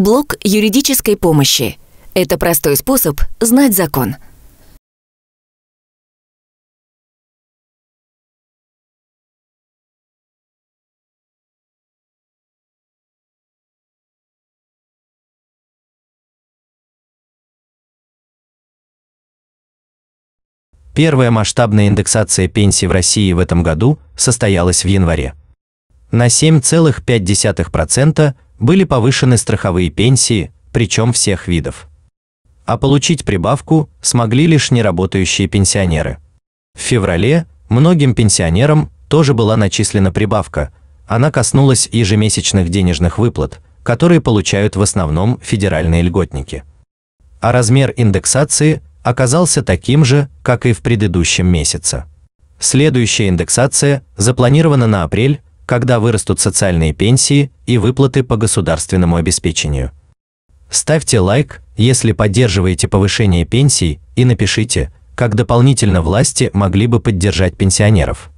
Блок юридической помощи. Это простой способ знать закон. Первая масштабная индексация пенсий в России в этом году состоялась в январе. На 7,5% были повышены страховые пенсии, причем всех видов. А получить прибавку смогли лишь неработающие пенсионеры. В феврале многим пенсионерам тоже была начислена прибавка. Она коснулась ежемесячных денежных выплат, которые получают в основном федеральные льготники. А размер индексации оказался таким же, как и в предыдущем месяце. Следующая индексация запланирована на апрель, когда вырастут социальные пенсии и выплаты по государственному обеспечению. Ставьте лайк, если поддерживаете повышение пенсий, и напишите, как дополнительно власти могли бы поддержать пенсионеров.